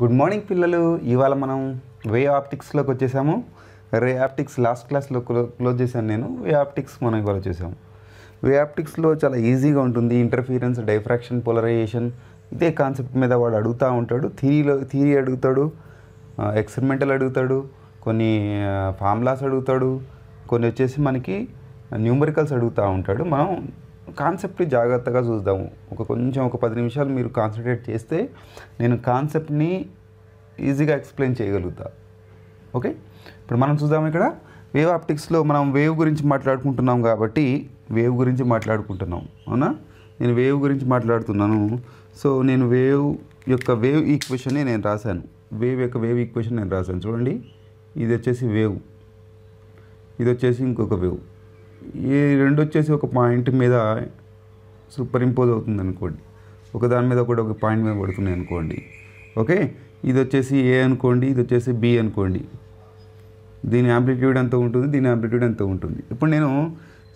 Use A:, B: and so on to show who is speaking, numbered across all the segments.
A: Good morning పిల్లలు ఇవాళ మనం వే ఆప్టిక్స్లోకి వచ్చేసాము రే ఆప్టిక్స్ లాస్ట్ క్లాస్లో క్లో క్లోజ్ చేశాను నేను వే ఆప్టిక్స్ మనం ఇవాళ చూసాము వే ఆప్టిక్స్లో చాలా ఈజీగా ఉంటుంది ఇంటర్ఫీరెన్స్ డైఫ్రాక్షన్ పోలరైజేషన్ ఇదే కాన్సెప్ట్ మీద వాడు అడుగుతూ ఉంటాడు థీరీలో థీరీ అడుగుతాడు ఎక్స్పెరిమెంటల్ అడుగుతాడు కొన్ని ఫార్ములాస్ అడుగుతాడు కొన్ని వచ్చేసి మనకి న్యూమరికల్స్ అడుగుతూ ఉంటాడు మనం కాన్సెప్ట్ని జాగ్రత్తగా చూద్దాము ఒక కొంచెం ఒక పది నిమిషాలు మీరు కాన్సన్ట్రేట్ చేస్తే నేను కాన్సెప్ట్ని ఈజీగా ఎక్స్ప్లెయిన్ చేయగలుగుతా ఓకే ఇప్పుడు మనం చూద్దాం ఇక్కడ వేవ్ ఆప్టిక్స్లో మనం వేవ్ గురించి మాట్లాడుకుంటున్నాం కాబట్టి వేవ్ గురించి మాట్లాడుకుంటున్నాం అవునా నేను వేవ్ గురించి మాట్లాడుతున్నాను సో నేను వేవ్ యొక్క వేవ్ ఈక్వేషన్ని నేను రాశాను వేవ్ యొక్క వేవ్ ఈక్వేషన్ నేను రాశాను చూడండి ఇది వచ్చేసి వేవ్ ఇది వచ్చేసి ఇంకొక వేవ్ ఈ రెండు వచ్చేసి ఒక పాయింట్ మీద సూపర్ ఇంపోజ్ అవుతుంది అనుకోండి ఒక దాని మీద ఒకటి ఒక పాయింట్ మీద పడుతున్నాయి అనుకోండి ఓకే ఇది వచ్చేసి ఏ అనుకోండి ఇది వచ్చేసి బి అనుకోండి దీని ఆంప్లిట్యూడ్ ఎంత ఉంటుంది దీని ఆంప్లిట్యూడ్ ఎంత ఉంటుంది ఇప్పుడు నేను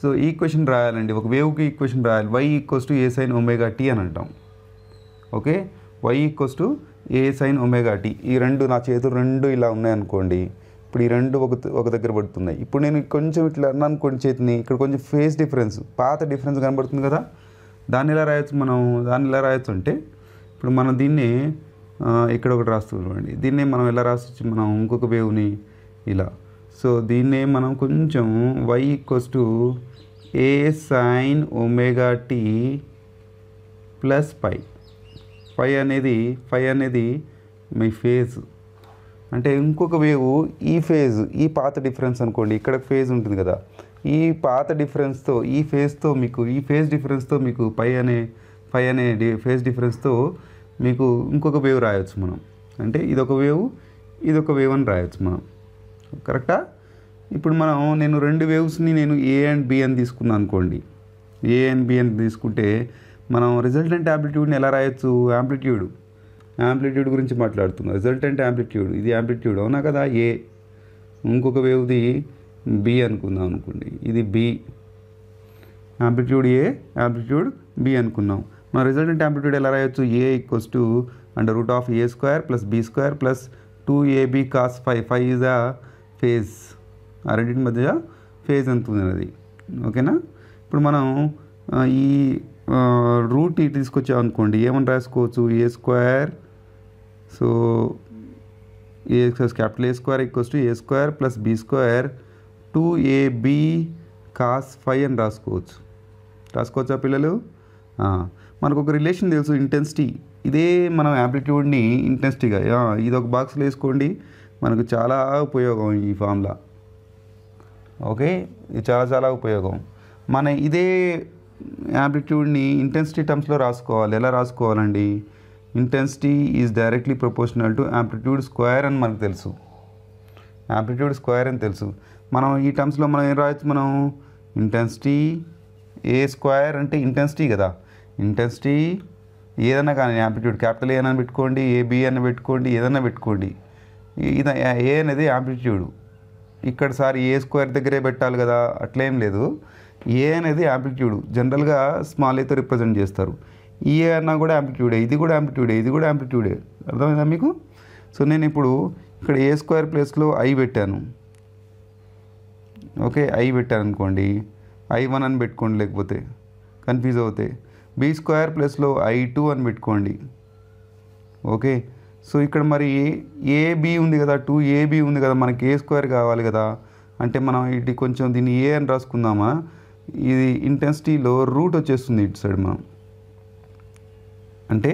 A: సో ఈక్వేషన్ రాయాలండి ఒక వేవ్కి ఈక్వేషన్ రాయాలి Y equals to A sine omega T అని అంటాం okay Y equals to A sine omega T ఈ రెండు నా చేతులు రెండు ఇలా ఉన్నాయనుకోండి ఇప్పుడు ఈ రెండు ఒక ఒక దగ్గర పడుతున్నాయి ఇప్పుడు నేను కొంచెం ఇట్లా అన్నాను కొన్ని చేతిని ఇక్కడ కొంచెం ఫేస్ డిఫరెన్స్ పాత డిఫరెన్స్ కనబడుతుంది కదా దాన్ని ఎలా రాయొచ్చు మనం దాన్ని ఎలా రాయొచ్చు అంటే ఇప్పుడు మనం దీన్ని ఇక్కడ ఒకటి రాస్తుంది అండి దీన్నే మనం ఎలా రాసి మనం ఇంకొక వేవ్ని ఇలా సో దీన్నే మనం కొంచెం Y equals to A sine omega T plus phi phi అనేది ఫై అనేది మీ ఫేస్ అంటే ఇంకొక వేవ్ ఈ ఫేజ్ ఈ పాత డిఫరెన్స్ అనుకోండి ఇక్కడ ఫేజ్ ఉంటుంది కదా ఈ పాత డిఫరెన్స్తో ఈ ఫేజ్తో మీకు ఈ ఫేజ్ డిఫరెన్స్తో మీకు పై అనే పై అనే డి ఫేజ్ డిఫరెన్స్తో మీకు ఇంకొక వేవ్ రాయొచ్చు మనం అంటే ఇదొక వేవ్ ఇదొక వేవ్ అని రాయొచ్చు మనం కరెక్టా ఇప్పుడు మనం నేను రెండు వేవ్స్ని నేను ఏ అండ్ బి అని తీసుకున్నాను అనుకోండి ఏ అండ్ బి అని తీసుకుంటే మనం రిజల్టెంట్ యాంప్లిట్యూడ్ని ఎలా రాయొచ్చు యాంప్లిట్యూడ్ యాంప్లిట్యూడ్ గురించి మాట్లాడుతున్నాం రిజల్టెంట్ యాంప్లిట్యూడ్ ఇది యాంప్లిట్యూడ్ అవునా కదా ఏ ఇంకొక వేవ్ది బి అనుకుందాం అనుకోండి ఇది B amplitude A amplitude B అనుకున్నాం మన రిజల్టెంట్ యాంప్లిట్యూడ్ ఎలా రాయొచ్చు A equals to under root of A square plus B square plus two AB cos five five is a phase ఆ రెండింటి మధ్య ఫేజ్ ఎంత అది ఓకేనా ఇప్పుడు మనం ఈ రూట్ ఇటు తీసుకొచ్చాం అనుకోండి ఏమని రాసుకోవచ్చు A square so A capital A square equals to A square plus B square two AB cos five అని రాసుకోవచ్చు రాసుకోవచ్చా పిల్లలు మనకు ఒక రిలేషన్ తెలుసు ఇంటెన్సిటీ ఇదే మనం యాప్లిట్యూడ్ని ఇంటెన్సిటీగా ఇది ఒక బాక్స్లో వేసుకోండి మనకు చాలా ఉపయోగం ఈ ఫామ్లా ఓకే ఇది చాలా చాలా ఉపయోగం మన ఇదే యాంప్లిట్యూడ్ని ఇంటెన్సిటీ టర్మ్స్లో రాసుకోవాలి ఎలా రాసుకోవాలండి intensity is directly proportional to amplitude square అని మనకు తెలుసు యాంప్లిట్యూడ్ స్క్వేర్ అని తెలుసు మనం ఈ టర్మ్స్లో మనం ఏం రాయొచ్చు మనం ఇంటెన్సిటీ ఏ స్క్వేర్ అంటే ఇంటెన్సిటీ కదా ఇంటెన్సిటీ ఏదైనా కానీ యాంప్లిట్యూడ్ క్యాపిటల్ ఏ అని పెట్టుకోండి ఏ బి అని పెట్టుకోండి ఏదైనా పెట్టుకోండి ఇది ఏ అనేది యాంప్లిట్యూడ్ ఇక్కడ సార్ ఏ స్క్వేర్ దగ్గరే పెట్టాలి కదా అట్లేం లేదు ఏ అనేది యాంప్లిట్యూడ్ జనరల్గా స్మాల్ అయితే రిప్రజెంట్ చేస్తారు ఈ అన్నా కూడా యాంప్లిట్యూడే ఇది కూడా యాంప్లిట్యూడే ఇది కూడా యాంప్లిట్యూడే అర్థమైందా మీకు సో నేను ఇప్పుడు ఇక్కడ ఏ స్క్వేర్ ప్లేస్లో ఐ పెట్టాను ఓకే ఐ పెట్టాను అనుకోండి ఐ వన్ అని పెట్టుకోండి లేకపోతే కన్ఫ్యూజ్ అవుతాయి బి స్క్వేర్ ప్లస్లో ఐ టూ అని పెట్టుకోండి ఓకే సో ఇక్కడ మరి ఏబీ ఉంది కదా టూ ఏబీ ఉంది కదా మనకి ఏ స్క్వేర్ కావాలి కదా అంటే మనం ఇటు కొంచెం దీన్ని ఏ అని రాసుకుందామా ఇది ఇంటెన్సిటీలో రూట్ వచ్చేస్తుంది ఇటు సైడ్ మనం అంటే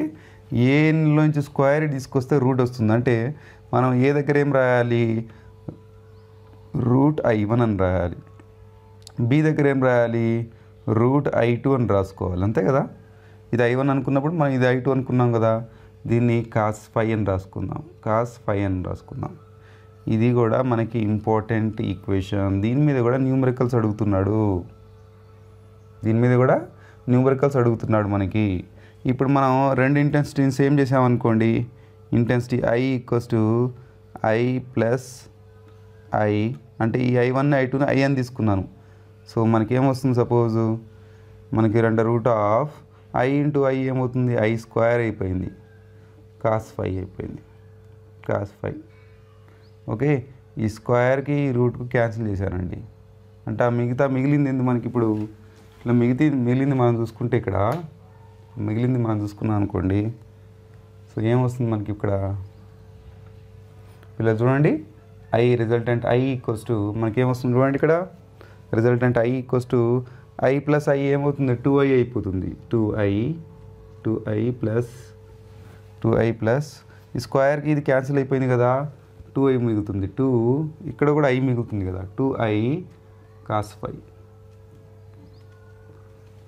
A: ఏలోంచి స్క్వేర్ తీసుకొస్తే రూట్ వస్తుంది అంటే మనం ఏ దగ్గర ఏం రాయాలి రూట్ ఐ వన్ అని రాయాలి బి దగ్గర ఏం రాయాలి రూట్ ఐ టూ అని రాసుకోవాలి అంతే కదా ఇది ఐ వన్ అనుకున్నప్పుడు మనం ఇది ఐ టూ అనుకున్నాం కదా దీన్ని కాస్ ఫైవ్ అని రాసుకుందాం కాస్ ఫైవ్ అని రాసుకుందాం ఇది కూడా మనకి ఇంపార్టెంట్ ఈక్వేషన్ దీని మీద కూడా న్యూమరికల్స్ అడుగుతున్నాడు దీని మీద కూడా న్యూమరికల్స్ అడుగుతున్నాడు మనకి ఇప్పుడు మనం రెండు ఇంటెన్సిటీని సేమ్ చేసామనుకోండి intensity I equals to I plus I అంటే ఈ ఐ వన్ ఐ టూని ఐ అని తీసుకున్నాను సో మనకేమొస్తుంది సపోజ్ మనకి రెండు root of I into I ఏమవుతుంది ఐ స్క్వేర్ అయిపోయింది కాస్ ఫై అయిపోయింది కాస్ ఫై ఓకే ఈ స్క్వేర్కి రూట్కు క్యాన్సిల్ చేశానండి అంటే ఆ మిగతా మిగిలింది మనకి ఇప్పుడు ఇట్లా మిగిలి మిగిలింది మనం చూసుకుంటే ఇక్కడ మిగిలింది మనం చూసుకున్నాం అనుకోండి సో ఏమొస్తుంది మనకి ఇక్కడ ఇలా చూడండి I resultant I equals to మనకి ఏమొస్తుంది చూడండి ఇక్కడ resultant I equals to I plus I ఏమవుతుంది టూ ఐ అయిపోతుంది two I two I plus two I plus ఈ స్క్వేర్కి ఇది క్యాన్సిల్ అయిపోయింది కదా టూ ఐ మిగులుతుంది టూ ఇక్కడ కూడా ఐ మిగులుతుంది కదా టూ ఐ కాస్ ఫైవ్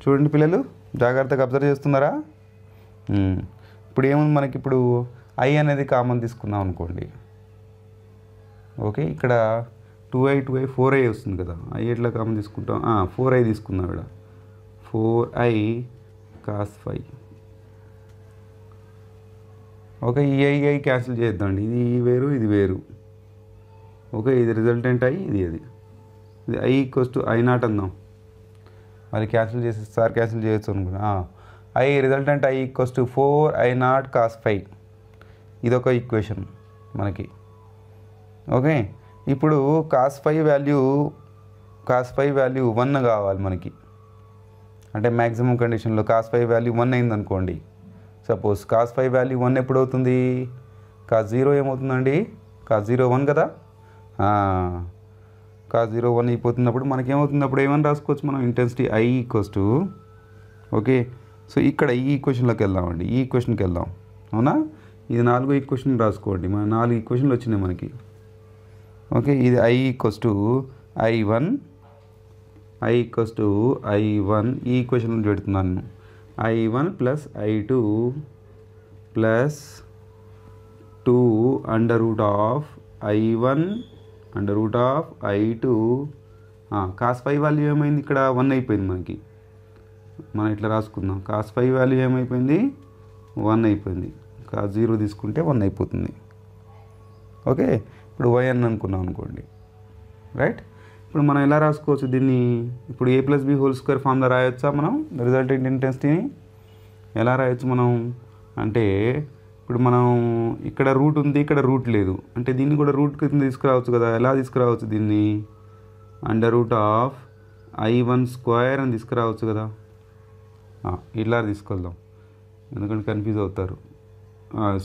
A: చూడండి పిల్లలు జాగ్రత్తగా అబ్జర్వ్ చేస్తున్నారా ఇప్పుడు ఏముంది మనకి ఇప్పుడు ఐ అనేది కామన్ తీసుకున్నాం అనుకోండి ఓకే ఇక్కడ two I two I four I వస్తుంది కదా ఐ ఎట్లా కామన్ తీసుకుంటాం ఫోర్ ఐ తీసుకున్నాం ఇక్కడ four I cos five okay ఈ ఐ ఐ క్యాన్సిల్ చేద్దామండి ఇది వేరు ఇది వేరు ఓకే ఇది రిజల్టెంట్ ఐ ఇది అది ఇది I equals to I naught అందాం మరి క్యాన్సిల్ చేసి సార్ క్యాన్సిల్ చేయొచ్చు అనుకున్నా I resultant I equals to four I naught cos five ఇదొక ఈక్వేషన్ మనకి ఓకే ఇప్పుడు cos five value cos five value one కావాలి మనకి అంటే మ్యాక్సిమం కండిషన్లో కాస్ ఫైవ్ వాల్యూ వన్ అయిందనుకోండి suppose cos five value one ఎప్పుడు అవుతుంది కాస్ జీరో ఏమవుతుందండి కాస్ జీరో వన్ కదా కాస్ జీరో వన్ అయిపోతున్నప్పుడు మనకేమవుతుంది అప్పుడు ఏమని రాసుకోవచ్చు మనం intensity I equals to okay so ఇక్కడ ఈ ఈక్వెషన్లోకి వెళ్దామండి ఈ ఈక్వెషన్కి వెళ్దాం అవునా ఇది నాలుగో ఈక్వెషన్ రాసుకోండి మన నాలుగు ఈక్వెషన్లు వచ్చినాయి మనకి ఓకే ఇది I equals to I one I equals to I one ఈ ఈక్వెషన్ పెడుతున్నాను I one plus I two plus two under root of I one and root of I two cos five value ఏమైంది ఇక్కడ one అయిపోయింది మనకి మనం ఇట్లా రాసుకుందాం cos five value ఏమైపోయింది వన్ అయిపోయింది కాస్ జీరో తీసుకుంటే వన్ అయిపోతుంది ఓకే ఇప్పుడు వై అని అనుకున్నాం అనుకోండి రైట్ ఇప్పుడు మనం ఎలా రాసుకోవచ్చు దీన్ని ఇప్పుడు a plus b whole square ఫామ్లో రాయొచ్చా మనం రిజల్ట్ ఇంటెన్సిటీని ఎలా రాయొచ్చు మనం అంటే ఇప్పుడు మనం ఇక్కడ రూట్ ఉంది ఇక్కడ రూట్ లేదు అంటే దీన్ని కూడా రూట్ కింద తీసుకురావచ్చు కదా ఎలా తీసుకురావచ్చు దీన్ని under root of I one square అని తీసుకురావచ్చు కదా ఇలా తీసుకెళ్దాం ఎందుకంటే కన్ఫ్యూజ్ అవుతారు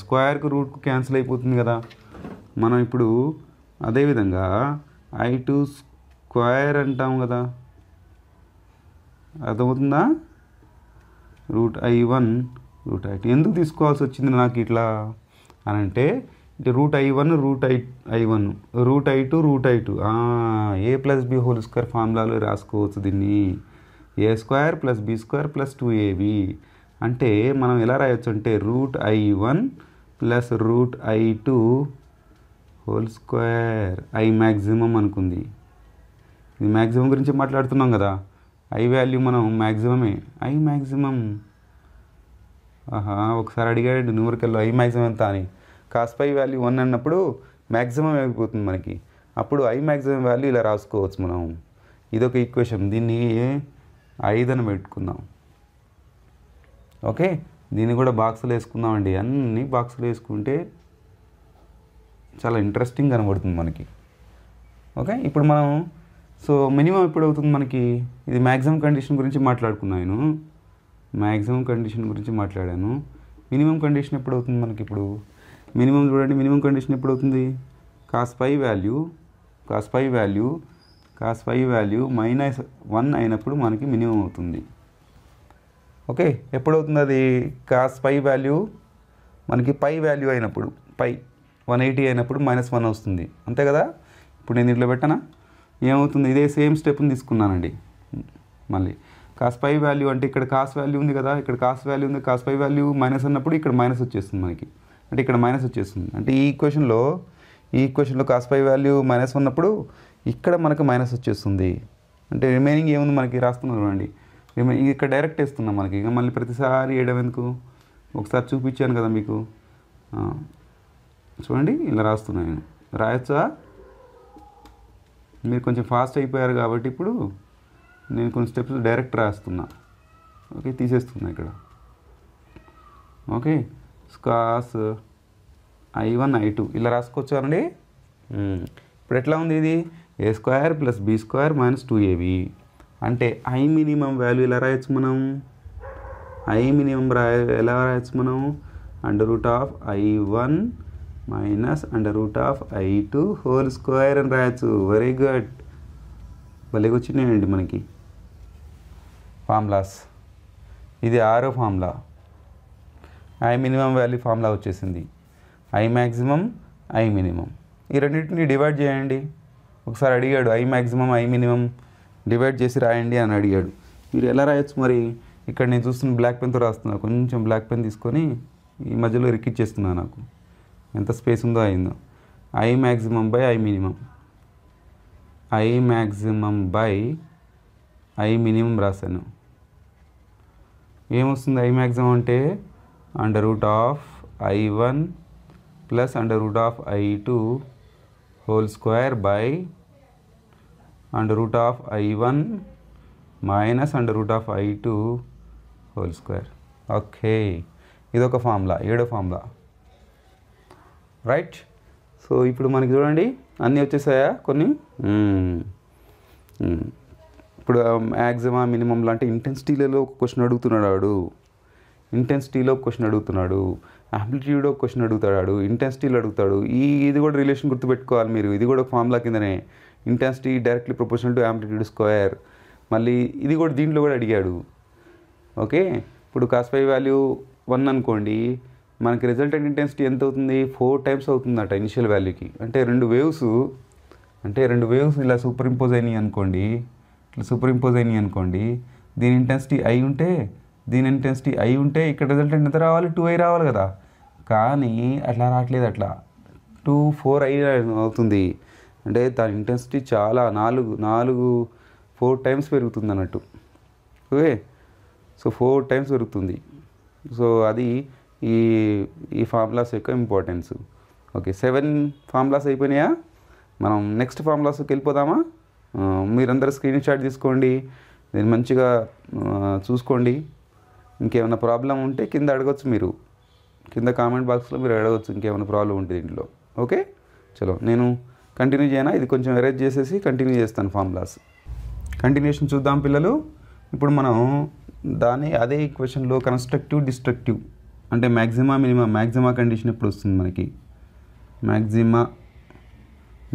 A: స్క్వేర్కు రూట్కు క్యాన్సిల్ అయిపోతుంది కదా మనం ఇప్పుడు అదేవిధంగా ఐ టూ స్క్వేర్ అంటాం కదా అర్థమవుతుందా root I one root I ఎందుకు తీసుకోవాల్సి వచ్చింది నాకు ఇట్లా అని అంటే root I one root I I one root I two root I two a plus b whole square ఫార్ములాలో రాసుకోవచ్చు దీన్ని a square plus B square plus two a b అంటే మనం ఎలా రాయొచ్చు అంటే root I one plus root I two whole square I maximum అనుకుంది ఇది మ్యాక్సిమం గురించి మాట్లాడుతున్నాం కదా ఐ వాల్యూ మనం మ్యాక్సిమమే ఐ మ్యాక్సిమం ఆహా ఒకసారి అడిగాడు న్యూమరికల్లో ఐ మ్యాక్సిమం ఎంత అని కాస్పై వాల్యూ వన్ అన్నప్పుడు మ్యాక్సిమం అయిపోతుంది మనకి అప్పుడు ఐ మ్యాక్సిమం వాల్యూ ఇలా రాసుకోవచ్చు మనం ఇదొక ఈక్వేషన్ దీన్ని ఐదని పెట్టుకుందాం ఓకే దీన్ని కూడా బాక్సులు వేసుకుందామండి అన్ని బాక్సులు వేసుకుంటే చాలా ఇంట్రెస్టింగ్ కనబడుతుంది మనకి ఓకే ఇప్పుడు మనం సో మినిమం ఎప్పుడు అవుతుంది మనకి ఇది మ్యాక్సిమం కండిషన్ గురించి మాట్లాడుకున్నాను నేను మ్యాక్సిమం కండిషన్ గురించి మాట్లాడాను మినిమం కండిషన్ ఎప్పుడు అవుతుంది మనకి ఇప్పుడు మినిమం చూడండి మినిమం కండిషన్ ఎప్పుడు అవుతుంది cos phi value cos phi value cos phi value minus one అయినప్పుడు మనకి మినిమం అవుతుంది ఓకే ఎప్పుడవుతుంది అది కాస్ పై వాల్యూ మనకి పై వాల్యూ అయినప్పుడు పై వన్ ఎయిటీ అయినప్పుడు మైనస్ వన్ వస్తుంది అంతే కదా ఇప్పుడు నేను ఇంట్లో పెట్టనా ఏమవుతుంది ఇదే సేమ్ స్టెప్ని తీసుకున్నానండి మళ్ళీ కాస్ పై వాల్యూ అంటే ఇక్కడ కాస్ వాల్యూ ఉంది కదా ఇక్కడ కాస్ వాల్యూ ఉంది కాస్ పై వాల్యూ మైనస్ అన్నప్పుడు ఇక్కడ మైనస్ వచ్చేస్తుంది మనకి అంటే ఇక్కడ మైనస్ వచ్చేస్తుంది అంటే ఈ ఈక్వేషన్లో ఈ ఈక్వేషన్లో కాస్ పై వాల్యూ మైనస్ ఉన్నప్పుడు ఇక్కడ మనకు మైనస్ వచ్చేస్తుంది అంటే రిమైనింగ్ ఏముంది మనకి రాస్తున్నారు అండి ఇక్కడ డైరెక్ట్ వేస్తున్నాం మనకి ఇంకా మళ్ళీ ప్రతిసారి వేయడం ఎందుకు ఒకసారి చూపించాను కదా మీకు చూడండి ఇలా రాస్తున్నాను రాయొచ్చా మీరు కొంచెం ఫాస్ట్ అయిపోయారు కాబట్టి ఇప్పుడు నేను కొన్ని స్టెప్స్ డైరెక్ట్ రాస్తున్నా ఓకే తీసేస్తున్నా ఇక్కడ ఓకే స్కాస్ ఐ వన్ ఐ టూ ఇలా రాసుకోవచ్చానండి hmm. ఇప్పుడు ఎట్లా ఉంది ఇది a square plus B square minus two a b అంటే ఐ మినిమం వాల్యూ ఎలా రాయొచ్చు మనం ఐ మినిమం రాయ ఎలా రాయొచ్చు మనం under root of I one minus under root of I two whole square అని రాయొచ్చు వెరీ గుడ్ భలేగొచ్చినాయండి మనకి ఫార్ములాస్ ఇది ఆరో formula I minimum value formula వచ్చేసింది ఐ మ్యాక్సిమం ఐ మినిమం ఈ రెండింటిని డివైడ్ చేయండి ఒకసారి అడిగాడు I maximum I minimum divide చేసి రాయండి అని అడిగాడు మీరు ఎలా రాయొచ్చు మరి ఇక్కడ నేను చూస్తున్న బ్లాక్ పెన్తో రాస్తున్నా కొంచెం బ్లాక్ పెన్ తీసుకొని ఈ మధ్యలో రిక్కిచ్చేస్తున్నా నాకు ఎంత స్పేస్ ఉందో అయిందో I maximum by I minimum I maximum by I minimum రాశాను ఏమొస్తుంది ఐ మ్యాక్సిమం అంటే under root of I one plus under root of I two whole square by under root of I one minus under root of I two whole square okay ఇదొక formula ఏడో ఫార్ములా right so ఇప్పుడు మనకి చూడండి అన్నీ వచ్చేసాయా కొన్ని ఇప్పుడు మ్యాక్సిమా um, minimum లాంటి ఇంటెన్సిటీలలో ఒక క్వశ్చన్ అడుగుతున్నాడు వాడు ఇంటెన్సిటీలో క్వశ్చన్ అడుగుతున్నాడు ఆంప్లిట్యూడ్ ఒక క్వశ్చన్ అడుగుతాడు ఇంటెన్సిటీలో అడుగుతాడు ఈ ఇది కూడా రిలేషన్ గుర్తుపెట్టుకోవాలి మీరు ఇది కూడా ఫార్ములా కిందనే intensity directly proportional to amplitude square మళ్ళీ ఇది కూడా దీంట్లో కూడా అడిగాడు ఓకే ఇప్పుడు కాస్పై వాల్యూ వన్ అనుకోండి మనకి రిజల్టెంట్ ఇంటెన్సిటీ ఎంత అవుతుంది ఫోర్ టైమ్స్ అవుతుందట ఇనిషియల్ వాల్యూకి అంటే రెండు వేవ్స్ అంటే రెండు వేవ్స్ ఇలా సూపర్ ఇంపోజ్ అయినాయి అనుకోండి ఇట్లా సూపర్ ఇంపోజ్ అయినాయి అనుకోండి దీని ఇంటెన్సిటీ ఐ ఉంటే దీని ఇంటెన్సిటీ ఐ ఉంటే ఇక్కడ రిజల్ట్ ఎంత రావాలి టూ ఐ రావాలి కదా కానీ అట్లా రావట్లేదు అట్లా టూ ఫోర్ ఐ అవుతుంది అంటే దాని ఇంటెన్సిటీ చాలా నాలుగు నాలుగు ఫోర్ టైమ్స్ పెరుగుతుంది అన్నట్టు ఓకే సో ఫోర్ టైమ్స్ పెరుగుతుంది సో అది ఈ ఈ ఫార్ములాస్ యొక్క ఇంపార్టెన్స్ ఓకే సెవెన్ ఫార్ములాస్ అయిపోయినాయా మనం నెక్స్ట్ ఫార్ములాస్కి వెళ్ళిపోదామా మీరందరూ స్క్రీన్ షాట్ తీసుకోండి నేను మంచిగా చూసుకోండి ఇంకేమైనా ప్రాబ్లం ఉంటే కింద అడగచ్చు మీరు కింద కామెంట్ బాక్స్లో మీరు అడగచ్చు ఇంకేమైనా ప్రాబ్లం ఉంటుంది ఇంట్లో ఓకే చలో నేను కంటిన్యూ చేయనా ఇది కొంచెం అరేంజ్ చేసేసి కంటిన్యూ చేస్తాను ఫార్ములాస్ కంటిన్యూషన్ చూద్దాం పిల్లలు ఇప్పుడు మనం దాని అదే ఈక్వేషన్లో కన్స్ట్రక్టివ్ డిస్ట్రక్టివ్ అంటే మ్యాక్సిమా మినిమా మ్యాక్సిమా కండిషన్ ఎప్పుడు వస్తుంది మనకి మ్యాక్సిమా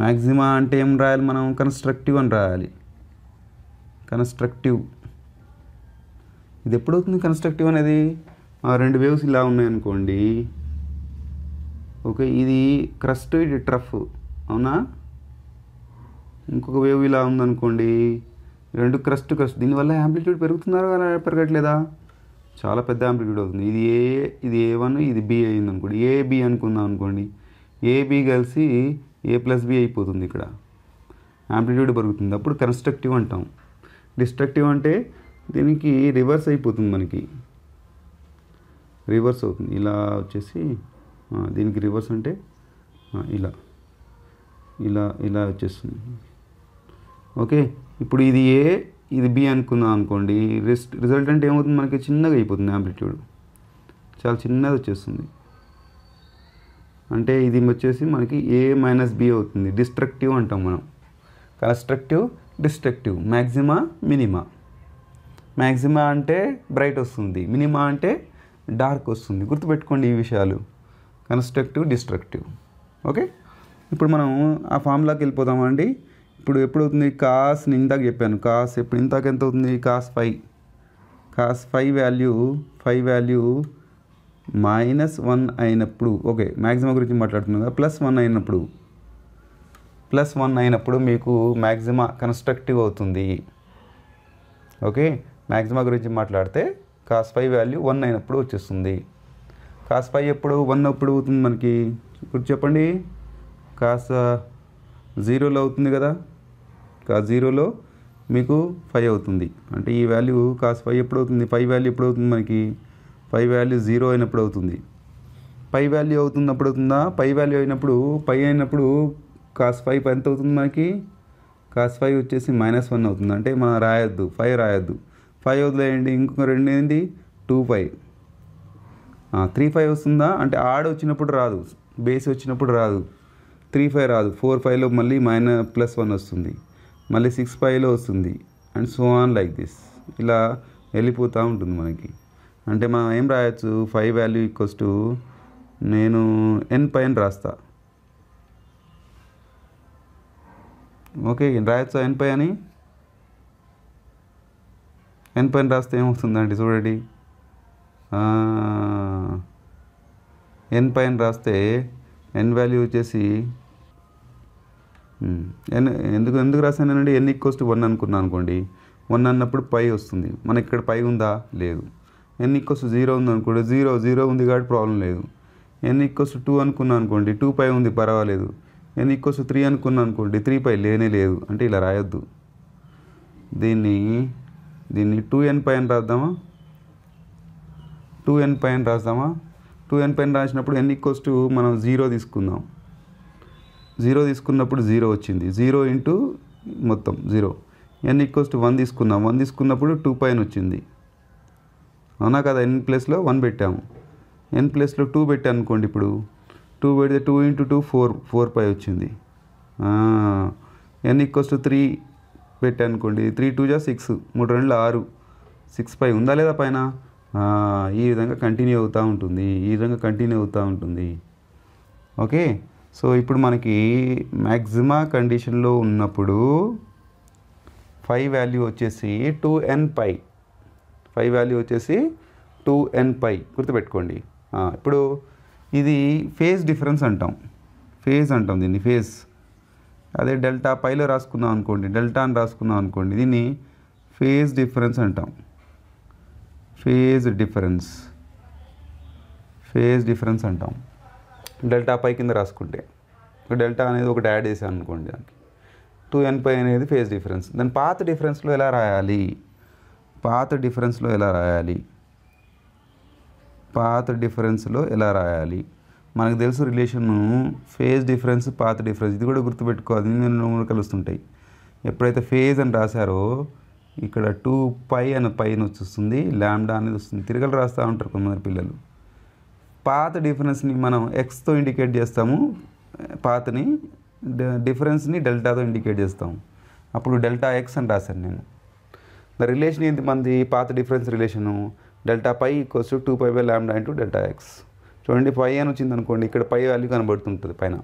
A: మ్యాక్సిమా అంటే ఏం రాయాలి మనం కన్స్ట్రక్టివ్ అని రాయాలి కన్స్ట్రక్టివ్ ఇది ఎప్పుడవుతుంది కన్స్ట్రక్టివ్ అనేది ఆ రెండు వేవ్స్ ఇలా ఉన్నాయనుకోండి ఓకే ఇది క్రస్ట్ ఇది ట్రఫ్ అవునా ఇంకొక వేవ్ ఇలా ఉందనుకోండి రెండు క్రస్ట్ క్రస్ట్ దీనివల్ల యాంప్లిట్యూడ్ పెరుగుతున్నారా అలా పెరగట్లేదా చాలా పెద్ద యాంప్లిట్యూడ్ అవుతుంది ఇది ఏ ఇది ఏ వన్ ఇది బి అయింది అనుకోండి ఏబి అనుకుందాం అనుకోండి ఏబి కలిసి ఏ ప్లస్ బి అయిపోతుంది ఇక్కడ యాంప్లిట్యూడ్ పెరుగుతుంది అప్పుడు కన్స్ట్రక్టివ్ అంటాం డిస్ట్రక్టివ్ అంటే దీనికి రివర్స్ అయిపోతుంది మనకి రివర్స్ అవుతుంది ఇలా వచ్చేసి దీనికి రివర్స్ అంటే ఇలా ఇలా ఇలా వచ్చేస్తుంది ఓకే ఇప్పుడు ఇది ఏ ఇది బి అనుకుందాం అనుకోండి రిజల్ట్ అంటే ఏమవుతుంది మనకి చిన్నగా అయిపోతుంది యాంప్లిట్యూడ్ చాలా చిన్నది వచ్చేస్తుంది అంటే ఇది వచ్చేసి మనకి ఏ మైనస్ బి అవుతుంది డిస్ట్రక్టివ్ అంటాం మనం constructive destructive maxima minima maxima అంటే బ్రైట్ వస్తుంది మినిమా అంటే డార్క్ వస్తుంది గుర్తుపెట్టుకోండి ఈ విషయాలు కన్స్ట్రక్టివ్ డిస్ట్రక్టివ్ ఓకే ఇప్పుడు మనం ఆ ఫామ్లాకి వెళ్ళిపోతామండి ఇప్పుడు ఎప్పుడు అవుతుంది కాస్ నేను ఇందాక చెప్పాను కాస్ ఎప్పుడు ఇంతాక ఎంత అవుతుంది cos five cos five value five value minus one అయినప్పుడు ఓకే మ్యాక్సిమం గురించి మాట్లాడుతున్నాం ప్లస్ వన్ అయినప్పుడు ప్లస్ వన్ అయినప్పుడు మీకు మ్యాక్సిమ కన్స్ట్రక్టివ్ అవుతుంది ఓకే మ్యాక్సిమా గురించి మాట్లాడితే కాస్ ఫైవ్ వాల్యూ వన్ అయినప్పుడు వచ్చేస్తుంది కాస్ ఫైవ్ ఎప్పుడు వన్ అప్పుడు అవుతుంది మనకి ఇప్పుడు చెప్పండి కాస్ జీరోలో uh, అవుతుంది కదా కాస్ జీరోలో మీకు ఫైవ్ అవుతుంది అంటే ఈ వాల్యూ కాస్ ఫైవ్ ఎప్పుడు అవుతుంది ఫైవ్ వాల్యూ ఎప్పుడు అవుతుంది మనకి పై వాల్యూ జీరో అయినప్పుడు అవుతుంది పై వాల్యూ అవుతున్నప్పుడు అవుతుందా పై వాల్యూ అయినప్పుడు పై అయినప్పుడు కాస్ ఫైవ్ ఎంత అవుతుంది మనకి కాస్ ఫైవ్ వచ్చేసి మైనస్ వన్ అవుతుంది అంటే మనం రాయొద్దు ఫైవ్ రాయొద్దు ఫైవ్ వదిలేయండి ఇంకొక రెండు ఏంటి టూ ఫైవ్ త్రీ ఫైవ్ వస్తుందా అంటే ఆడ్ వచ్చినప్పుడు రాదు బేస్ వచ్చినప్పుడు రాదు త్రీ ఫైవ్ రాదు ఫోర్ ఫైవ్లో మళ్ళీ మైనస్ ప్లస్ వన్ వస్తుంది మళ్ళీ సిక్స్ ఫైవ్లో వస్తుంది and so on like this ఇలా వెళ్ళిపోతూ ఉంటుంది మనకి అంటే మనం ఏం రాయొచ్చు ఫైవ్ వాల్యూ ఈక్వల్స్ టు నేను ఎన్ పైన రాస్తా ఓకే రాయొచ్చా ఎన్ పై అని ఎన్ పైన రాస్తే ఏమవుతుందండి చూడండి ఎన్ పైన రాస్తే ఎన్ వాల్యూ వచ్చేసి ఎన్ ఎందుకు ఎందుకు రాశానండి ఎన్ ఈక్వల్స్ టు వన్ అనుకున్నాను అనుకోండి వన్ అన్నప్పుడు పై వస్తుంది మనకి ఇక్కడ పై ఉందా లేదు ఎన్ ఈక్వల్స్ జీరో ఉంది అనుకోండి జీరో జీరో ఉంది కాబట్టి ప్రాబ్లం లేదు ఎన్ ఈక్వల్స్ టూ అనుకున్నా అనుకోండి టూ పై ఉంది పర్వాలేదు ఎన్ ఈక్వల్స్ త్రీ అనుకున్నా అనుకోండి త్రీ పై లేనే లేదు అంటే ఇలా రాయొద్దు దీన్ని దీన్ని టూ ఎన్ పైన రాద్దామా టూ ఎన్ పైన రాస్తామా టూ ఎన్ పైన రాసినప్పుడు ఎన్ ఈక్వల్స్ టు మనం జీరో తీసుకుందాం జీరో తీసుకున్నప్పుడు జీరో వచ్చింది జీరో ఇంటూ మొత్తం zero n equals to one తీసుకున్నాం వన్ తీసుకున్నప్పుడు టూ పైన వచ్చింది అవునా కదా ఎన్ ప్లేస్లో వన్ పెట్టాము ఎన్ ప్లేస్లో టూ పెట్టాను అనుకోండి ఇప్పుడు టూ పెడితే two into two four four pi వచ్చింది ఎన్ ఈక్వల్స్ టు త్రీ పెట్టాను అనుకోండి త్రీ టూ జా సిక్స్ మూడు రెండు ఆరు సిక్స్ పై ఉందా లేదా పైన ఈ విధంగా కంటిన్యూ అవుతూ ఉంటుంది ఈ విధంగా కంటిన్యూ అవుతూ ఉంటుంది ఓకే సో ఇప్పుడు మనకి మ్యాక్సిమా కండిషన్లో ఉన్నప్పుడు ఫైవ్ వాల్యూ వచ్చేసి two n pi pi value వచ్చేసి టూ ఎన్ పై గుర్తుపెట్టుకోండి ఇప్పుడు ఇది ఫేజ్ డిఫరెన్స్ అంటాం ఫేజ్ అంటాం దీన్ని ఫేజ్ అదే డెల్టా పైలో రాసుకుందాం అనుకోండి డెల్టా అని రాసుకుందాం అనుకోండి దీన్ని ఫేజ్ డిఫరెన్స్ అంటాం ఫేజ్ డిఫరెన్స్ ఫేజ్ డిఫరెన్స్ అంటాం డెల్టా పై కింద రాసుకుంటే డెల్టా అనేది ఒకటి యాడ్ చేసాను అనుకోండి దానికి టూ ఎన్ పై అనేది ఫేజ్ డిఫరెన్స్ దాని పాత డిఫరెన్స్లో ఎలా రాయాలి పాత డిఫరెన్స్లో ఎలా రాయాలి పాత డిఫరెన్స్లో ఎలా రాయాలి మనకు తెలుసు రిలేషన్ను ఫేజ్ డిఫరెన్స్ పాత డిఫరెన్స్ ఇది కూడా గుర్తుపెట్టుకోవాలి నూనె కలుస్తుంటాయి ఎప్పుడైతే ఫేజ్ అని రాశారో ఇక్కడ టూ పై అని పైన వచ్చేస్తుంది ల్యాండా అనేది వస్తుంది తిరగలు రాస్తూ ఉంటారు కొంతమంది పిల్లలు పాత డిఫరెన్స్ని మనం ఎక్స్తో ఇండికేట్ చేస్తాము పాతని డిఫరెన్స్ని డెల్టాతో ఇండికేట్ చేస్తాము అప్పుడు డెల్టా ఎక్స్ అని రాశాను నేను రిలేషన్ ఏంటి మంది path difference relation delta phi equals two pi by lambda into delta x చూడండి పై అని వచ్చింది అనుకోండి ఇక్కడ పై వాల్యూ కనబడుతుంటుంది పైన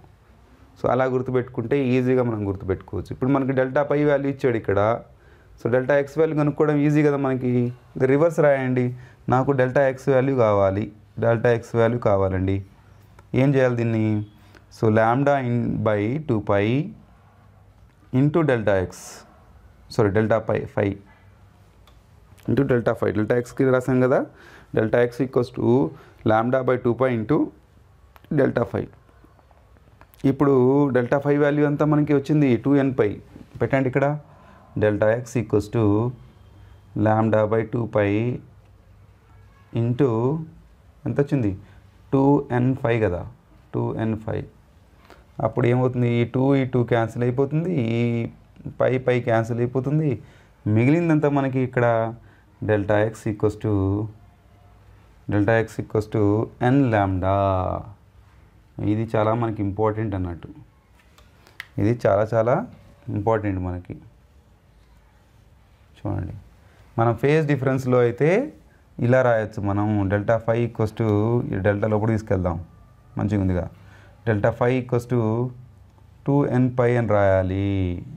A: సో అలా గుర్తుపెట్టుకుంటే ఈజీగా మనం గుర్తుపెట్టుకోవచ్చు ఇప్పుడు మనకి డెల్టా పై వాల్యూ ఇచ్చాడు ఇక్కడ సో డెల్టా ఎక్స్ వాల్యూ కనుక్కోవడం ఈజీ కదా మనకి రివర్స్ రాయండి నాకు డెల్టా ఎక్స్ వాల్యూ కావాలి డెల్టా ఎక్స్ వాల్యూ కావాలండి ఏం చేయాలి దీన్ని so lambda in by two pi into delta x sorry delta phi five into delta five delta ఎక్స్కి రాసాం కదా delta x equals to lambda by two pi into delta five ఇప్పుడు delta five value అంతా మనకి వచ్చింది two n pi పెట్టండి ఇక్కడ delta x equals to lambda by two pi into ఎంత వచ్చింది టూ ఎన్ ఫైవ్ కదా టూ ఎన్ ఫైవ్ అప్పుడు ఏమవుతుంది ఈ టూ ఈ టూ క్యాన్సిల్ అయిపోతుంది ఈ పై పై క్యాన్సిల్ అయిపోతుంది మిగిలిందంతా మనకి ఇక్కడ delta x equals to delta x equals to n lambda ఇది చాలా మనకి ఇంపార్టెంట్ అన్నట్టు ఇది చాలా చాలా ఇంపార్టెంట్ మనకి చూడండి మనం ఫేజ్ డిఫరెన్స్లో అయితే ఇలా రాయొచ్చు మనం delta five equals to delta లోపల తీసుకెళ్దాం మంచిగా ఉందిగా delta five equals to two n pi అని రాయాలి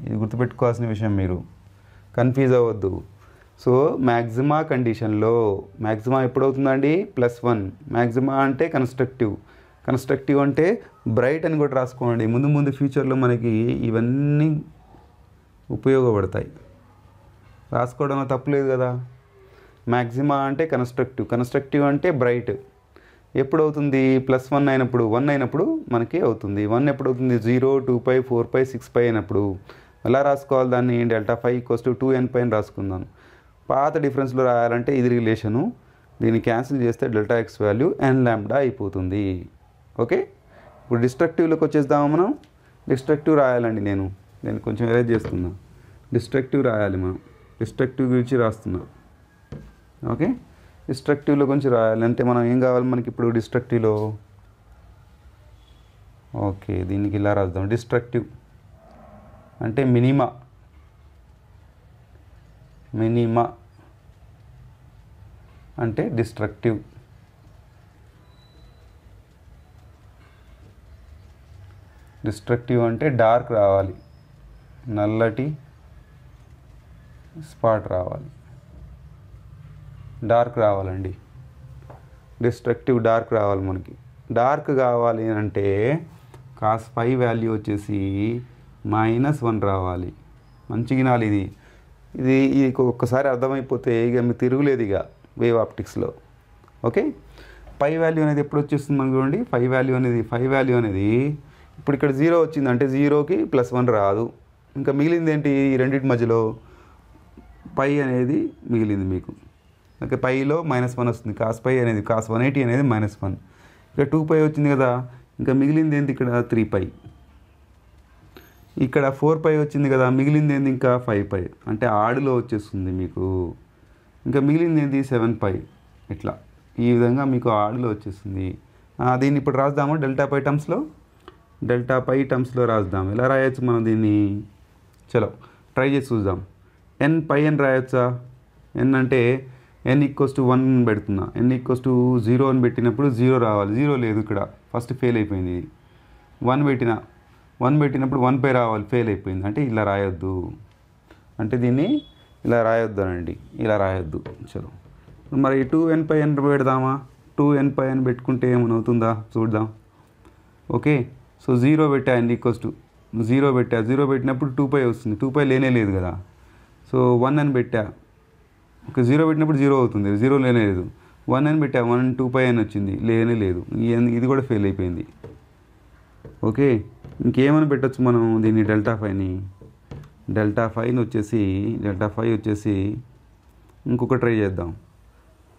A: ఇది గుర్తుపెట్టుకోవాల్సిన విషయం మీరు కన్ఫ్యూజ్ అవ్వద్దు సో మ్యాక్సిమా కండిషన్లో మ్యాక్సిమా ఎప్పుడవుతుందండి ప్లస్ వన్ మ్యాక్సిమా అంటే కన్స్ట్రక్టివ్ కన్స్ట్రక్టివ్ అంటే బ్రైట్ అని కూడా రాసుకోండి ముందు ముందు ఫ్యూచర్లో మనకి ఇవన్నీ ఉపయోగపడతాయి రాసుకోవడంలో తప్పులేదు కదా మ్యాక్సిమా అంటే కన్స్ట్రక్టివ్ కన్స్ట్రక్టివ్ అంటే బ్రైట్ ఎప్పుడు అవుతుంది ప్లస్ వన్ అయినప్పుడు వన్ అయినప్పుడు మనకి అవుతుంది వన్ ఎప్పుడు అవుతుంది zero two pi four pi six pi అయినప్పుడు అలా రాసుకోవాలి దాన్ని delta five equals to two n పైన రాసుకుందాం పాత డిఫరెన్స్లో రాయాలంటే ఇది రిలేషను దీన్ని క్యాన్సిల్ చేస్తే డెల్టా ఎక్స్ వాల్యూ ఎన్ ల్యాండా అయిపోతుంది ఓకే ఇప్పుడు డిస్ట్రక్టివ్లోకి వచ్చేద్దామా మనం డిస్ట్రక్టివ్ రాయాలండి నేను నేను కొంచెం ఎరేజ్ చేస్తున్నా డిస్ట్రక్టివ్ రాయాలి మనం డిస్ట్రక్టివ్ గురించి రాస్తున్నా ఓకే డిస్ట్రక్టివ్లో కొంచెం రాయాలి అంటే మనం ఏం కావాలి మనకి ఇప్పుడు డిస్ట్రక్టివ్లో ఓకే దీనికి ఇలా రాద్దాం డిస్ట్రక్టివ్ అంటే మినిమా మినిమా అంటే డిస్ట్రక్టివ్ డిస్ట్రక్టివ్ అంటే డార్క్ రావాలి నల్లటి స్పాట్ రావాలి డార్క్ రావాలండి డిస్ట్రక్టివ్ డార్క్ రావాలి మనకి డార్క్ కావాలి అంటే కాస్ ఫై వాల్యూ వచ్చేసి మైనస్ వన్ రావాలి మంచి గినాలి ఇది ఇది ఇది ఒక్కసారి అర్థమైపోతే ఇక మీకు తిరుగులేదు ఇక వేవ్ ఆప్టిక్స్లో ఓకే పై వాల్యూ అనేది ఎప్పుడు వచ్చేస్తుంది మనకు చూడండి పై వాల్యూ అనేది పై వాల్యూ అనేది ఇప్పుడు ఇక్కడ జీరో వచ్చింది అంటే జీరోకి ప్లస్ వన్ రాదు ఇంకా మిగిలింది ఏంటి ఈ రెండింటి మధ్యలో పై అనేది మిగిలింది మీకు ఓకే పైలో మైనస్ వన్ వస్తుంది కాస్ పై అనేది కాస్ వన్ ఎయిటీ అనేది మైనస్ వన్ ఇక్కడ టూ పై వచ్చింది కదా ఇంకా మిగిలింది ఏంటి ఇక్కడ త్రీ పై ఇక్కడ ఫోర్ పై వచ్చింది కదా మిగిలింది ఏంది ఇంకా ఫైవ్ పై అంటే ఆడులో వచ్చేస్తుంది మీకు ఇంకా మిగిలింది ఏంటి సెవెన్ పై ఇట్లా ఈ విధంగా మీకు ఆర్డర్లో వచ్చేసింది దీన్ని ఇప్పుడు రాద్దాము డెల్టా పై టర్మ్స్లో డెల్టా పై టర్మ్స్లో రాద్దాం ఇలా రాయొచ్చు మనం దీన్ని చలో ట్రై చేసి చూద్దాం ఎన్ పై ఎన్ రాయొచ్చా ఎన్ అంటే ఎన్ ఈక్వల్స్ టు వన్ పెడుతున్నా ఎన్ ఈక్వల్స్ టు జీరో అని పెట్టినప్పుడు జీరో రావాలి జీరో లేదు ఇక్కడ ఫస్ట్ ఫెయిల్ అయిపోయింది ఇది వన్ పెట్టిన వన్ పెట్టినప్పుడు వన్ పై రావాలి ఫెయిల్ అయిపోయింది అంటే ఇలా రాయొద్దు అంటే దీన్ని ఇలా అనండి ఇలా రాయొద్దు చలో మరి టూ ఎన్ పై ఎన్ పెడదామా టూ ఎన్ పై ఎన్ పెట్టుకుంటే ఏమైనా అవుతుందా చూద్దాం ఓకే సో జీరో పెట్టా అండి ఈక్వల్స్ టు జీరో పెట్టా జీరో పెట్టినప్పుడు టూ పై వస్తుంది టూ పై లేనే లేదు కదా సో వన్ అని పెట్టా ఓకే జీరో పెట్టినప్పుడు జీరో అవుతుంది జీరో లేనే లేదు వన్ అని పెట్టా వన్ టూ పై అని వచ్చింది లేనే లేదు ఇది కూడా ఫెయిల్ అయిపోయింది ఓకే ఇంకేమని పెట్టచ్చు మనం దీన్ని డెల్టా ఫైవ్ని డెల్టా ఫైవ్ని వచ్చేసి డెల్టా ఫైవ్ వచ్చేసి ఇంకొక ట్రై చేద్దాం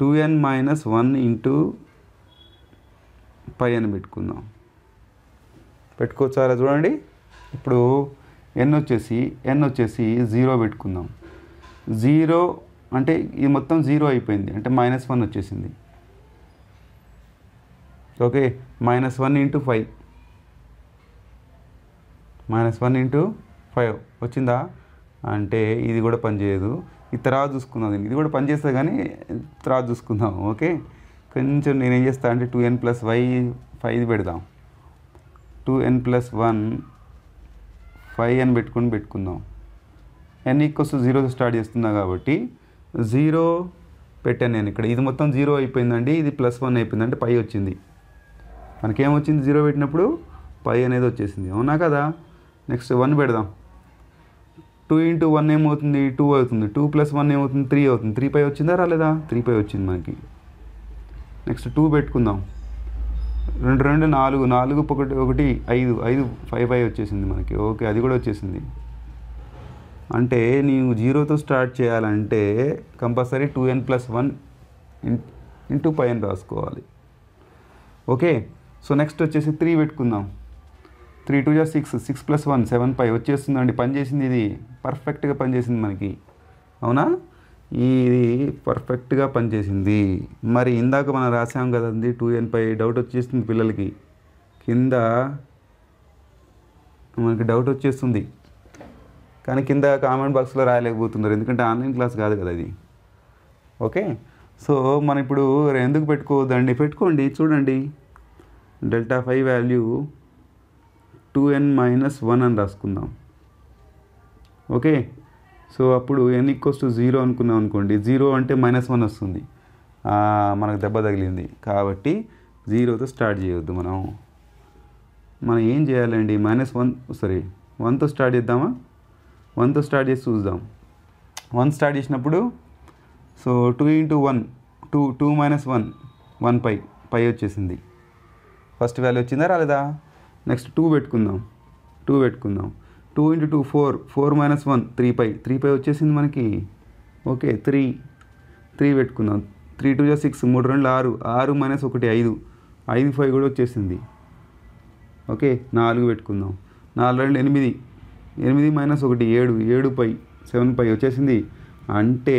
A: two n minus one into pi అని పెట్టుకుందాం పెట్టుకోవచ్చారా చూడండి ఇప్పుడు ఎన్ వచ్చేసి ఎన్ వచ్చేసి జీరో పెట్టుకుందాం జీరో అంటే ఇది మొత్తం జీరో అయిపోయింది అంటే మైనస్ వన్ వచ్చేసింది okay minus one into five minus one into five వచ్చిందా అంటే ఇది కూడా పనిచేయదు ఇది తర్వాత చూసుకుందాం ఇది కూడా పనిచేస్తుంది కానీ తర్వాత చూసుకుందాం ఓకే కొంచెం నేనేం చేస్తాను అంటే two n plus y five పెడదాం two n plus one five అని పెట్టుకుని పెట్టుకుందాం ఎన్ ఈక్వల్స్ జీరో స్టార్ట్ చేస్తున్నా కాబట్టి జీరో పెట్టాను నేను ఇక్కడ ఇది మొత్తం జీరో అయిపోయిందండి ఇది ప్లస్ వన్ అయిపోయింది అంటే పై వచ్చింది మనకేమొచ్చింది జీరో పెట్టినప్పుడు పై అనేది వచ్చేసింది అవునా కదా నెక్స్ట్ వన్ పెడదాం టూ ఇంటూ వన్ ఏమవుతుంది టూ అవుతుంది టూ ప్లస్ వన్ ఏమవుతుంది త్రీ అవుతుంది త్రీ పై వచ్చిందా రాలేదా త్రీ పై వచ్చింది మనకి నెక్స్ట్ టూ పెట్టుకుందాం రెండు రెండు నాలుగు నాలుగు ఒకటి ఒకటి ఐదు ఐదు ఫైవ్ ఫైవ్ వచ్చేసింది మనకి ఓకే అది కూడా వచ్చేసింది అంటే నీవు జీరోతో స్టార్ట్ చేయాలంటే compulsory two n plus one into five అని రాసుకోవాలి ఓకే సో నెక్స్ట్ వచ్చేసి త్రీ పెట్టుకుందాం త్రీ టూ జా six six plus one seven five వచ్చేస్తుందండి పనిచేసింది ఇది పర్ఫెక్ట్గా పనిచేసింది మనకి అవునా ఇది పర్ఫెక్ట్గా పనిచేసింది మరి ఇందాక మనం రాసాం కదండి టూ ఎన్ ఫైవ్ డౌట్ వచ్చేస్తుంది పిల్లలకి కింద మనకి డౌట్ వచ్చేస్తుంది కానీ కింద కామెంట్ బాక్స్లో రాయలేకపోతున్నారు ఎందుకంటే ఆన్లైన్ క్లాస్ కాదు కదా ఇది ఓకే సో మనం ఇప్పుడు ఎందుకు పెట్టుకోవద్దండి పెట్టుకోండి చూడండి delta five value two n minus one అని రాసుకుందాం ఓకే సో అప్పుడు ఎన్ ఈక్వల్స్ టు జీరో అనుకున్నాం అనుకోండి జీరో అంటే మైనస్ వన్ వస్తుంది మనకు దెబ్బ తగిలింది కాబట్టి జీరోతో స్టార్ట్ చేయొద్దు మనం మనం ఏం చేయాలండి మైనస్ వన్ సారీ వన్తో స్టార్ట్ చేద్దామా వన్తో స్టార్ట్ చేసి చూద్దాం వన్ స్టార్ట్ చేసినప్పుడు so two into one two two minus one one pi pi వచ్చేసింది ఫస్ట్ వాల్యూ వచ్చిందా రాలేదా నెక్స్ట్ టూ పెట్టుకుందాం టూ పెట్టుకుందాం two into two four four minus one three pi three pi వచ్చేసింది మనకి ఓకే త్రీ త్రీ పెట్టుకుందాం three two జా six మూడు రెండు ఆరు ఆరు మైనస్ ఒకటి ఐదు ఐదు ఫైవ్ కూడా వచ్చేసింది ఓకే నాలుగు పెట్టుకుందాం నాలుగు రెండు ఎనిమిది ఎనిమిది మైనస్ ఒకటి ఏడు ఏడు పై సెవెన్ పై వచ్చేసింది అంటే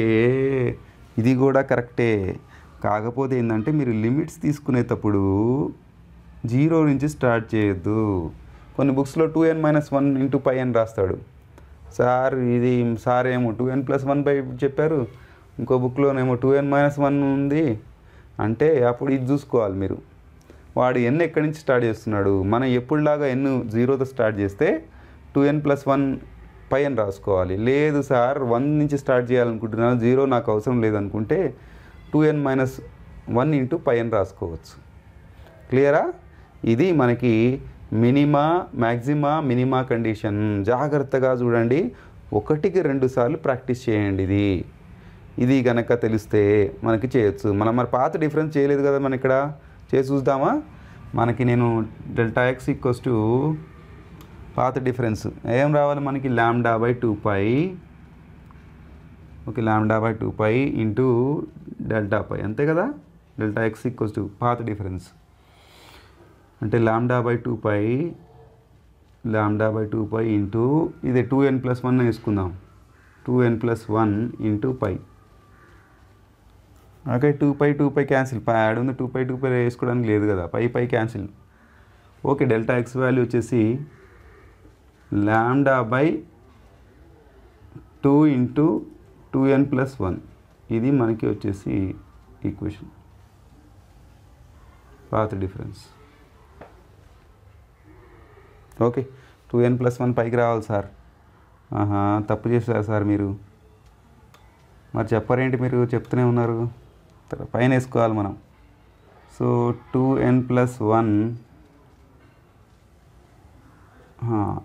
A: ఇది కూడా కరెక్టే కాకపోతే ఏంటంటే మీరు లిమిట్స్ తీసుకునేటప్పుడు జీరో నుంచి స్టార్ట్ చేయొద్దు కొన్ని బుక్స్లో two n minus one into pi అని రాస్తాడు సార్ ఇది సార్ ఏమో two n plus one by చెప్పారు ఇంకో బుక్లోనేమో టూ ఎన్ మైనస్ వన్ ఉంది అంటే అప్పుడు ఇది చూసుకోవాలి మీరు వాడు ఎన్ ఎక్కడి నుంచి స్టార్ట్ చేస్తున్నాడు మనం ఎప్పుడులాగా ఎన్ జీరోతో స్టార్ట్ చేస్తే two n plus one pi అని రాసుకోవాలి లేదు సార్ వన్ నుంచి స్టార్ట్ చేయాలనుకుంటున్నాను జీరో నాకు అవసరం లేదనుకుంటే two n minus one into pi అని రాసుకోవచ్చు క్లియరా ఇది మనకి మినిమా మ్యాక్సిమా మినిమా కండిషన్ జాగ్రత్తగా చూడండి ఒకటికి రెండు సార్లు ప్రాక్టీస్ చేయండి ఇది ఇది కనుక తెలిస్తే మనకి చేయొచ్చు మనం మరి పాత డిఫరెన్స్ చేయలేదు కదా మనం ఇక్కడ చేసి చూద్దామా మనకి నేను delta x equals to path difference ఏం రావాలి మనకి lambda by two pi okay lambda by two pi into delta phi అంతే కదా delta x equals to path difference అంటే lambda by two pi lambda by two pi into ఇది two n plus one వేసుకుందాం two n plus one into pi okay two pi two pi cancel pi add ఉంది two pi two pi వేసుకోవడానికి లేదు కదా pi pi cancel okay delta x value వచ్చేసి lambda by two into two n plus one ఇది మనకి వచ్చేసి equation path difference okay two n plus one పైకి రావాలి సార్ ఆహా తప్పు చేశారు సార్ మీరు మరి చెప్పారేంటి మీరు చెప్తూనే ఉన్నారు పైన వేసుకోవాలి మనం so two n plus one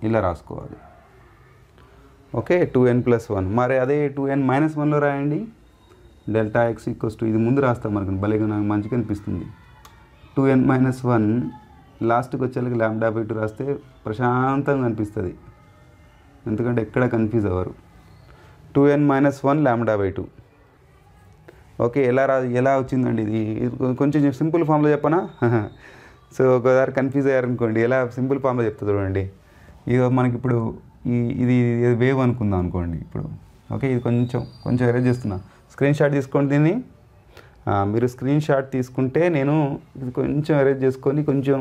A: ఇలా రాసుకోవాలి okay two n plus one మరి అదే టూ ఎన్ మైనస్ వన్లో రాయండి డెల్టా ఎక్స్ ఈక్వల్స్ టు ఇది ముందు రాస్తాం మనకు భలేగా నాకు మంచిగా అనిపిస్తుంది టూ ఎన్ మైనస్ వన్ లాస్ట్కి వచ్చేళ్ళకి ల్యాండా బై టూ రాస్తే ప్రశాంతంగా అనిపిస్తుంది ఎందుకంటే ఎక్కడ కన్ఫ్యూజ్ అవ్వరు two n minus one lambda by two okay ఎలా రా ఎలా వచ్చిందండి ఇది కొంచెం సింపుల్ ఫామ్లో చెప్పనా సో ఒకసారి కన్ఫ్యూజ్ అయ్యారనుకోండి ఎలా సింపుల్ ఫామ్లో చెప్తా చూడండి ఇది మనకి ఇప్పుడు ఈ ఇది వేవ్ అనుకుందాం అనుకోండి ఇప్పుడు ఓకే ఇది కొంచెం కొంచెం ఎరేజ్ చేస్తున్నా స్క్రీన్ షాట్ తీసుకోండి దీన్ని మీరు స్క్రీన్ షాట్ తీసుకుంటే నేను ఇది కొంచెం అరేంజ్ చేసుకొని కొంచెం